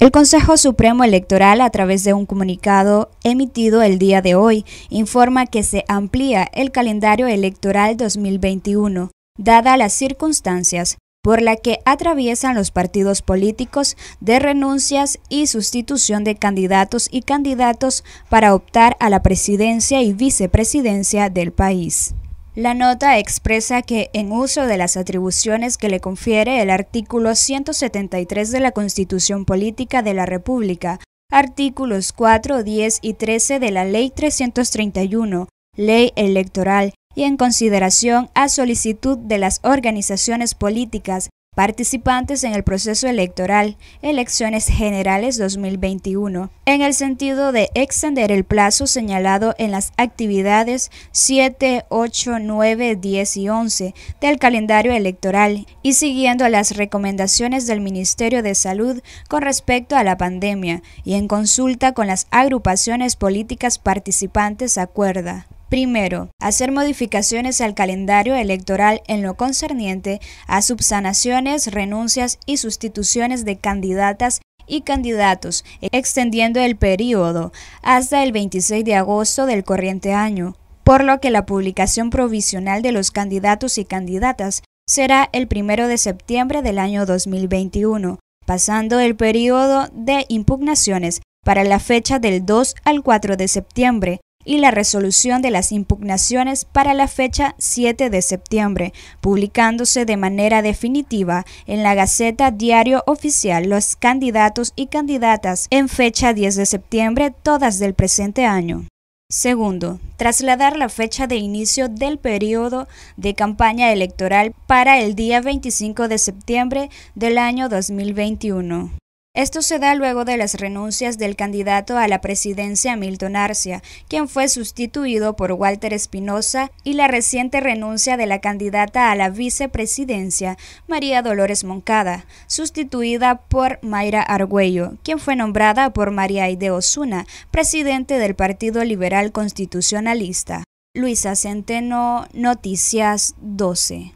El Consejo Supremo Electoral, a través de un comunicado emitido el día de hoy, informa que se amplía el calendario electoral 2021, dada las circunstancias por la que atraviesan los partidos políticos de renuncias y sustitución de candidatos y candidatos para optar a la presidencia y vicepresidencia del país. La nota expresa que, en uso de las atribuciones que le confiere el artículo 173 de la Constitución Política de la República, artículos 4, 10 y 13 de la Ley 331, Ley Electoral, y en consideración a solicitud de las organizaciones políticas participantes en el proceso electoral, elecciones generales 2021, en el sentido de extender el plazo señalado en las actividades 7, 8, 9, 10 y 11 del calendario electoral y siguiendo las recomendaciones del Ministerio de Salud con respecto a la pandemia y en consulta con las agrupaciones políticas participantes acuerda. Primero, hacer modificaciones al calendario electoral en lo concerniente a subsanaciones, renuncias y sustituciones de candidatas y candidatos, extendiendo el periodo hasta el 26 de agosto del corriente año, por lo que la publicación provisional de los candidatos y candidatas será el 1 de septiembre del año 2021, pasando el periodo de impugnaciones para la fecha del 2 al 4 de septiembre, y la resolución de las impugnaciones para la fecha 7 de septiembre, publicándose de manera definitiva en la Gaceta Diario Oficial los candidatos y candidatas en fecha 10 de septiembre, todas del presente año. Segundo, trasladar la fecha de inicio del periodo de campaña electoral para el día 25 de septiembre del año 2021. Esto se da luego de las renuncias del candidato a la presidencia Milton Arcia, quien fue sustituido por Walter Espinosa, y la reciente renuncia de la candidata a la vicepresidencia María Dolores Moncada, sustituida por Mayra Argüello, quien fue nombrada por María Aide Osuna, presidente del Partido Liberal Constitucionalista. Luisa Centeno, Noticias 12.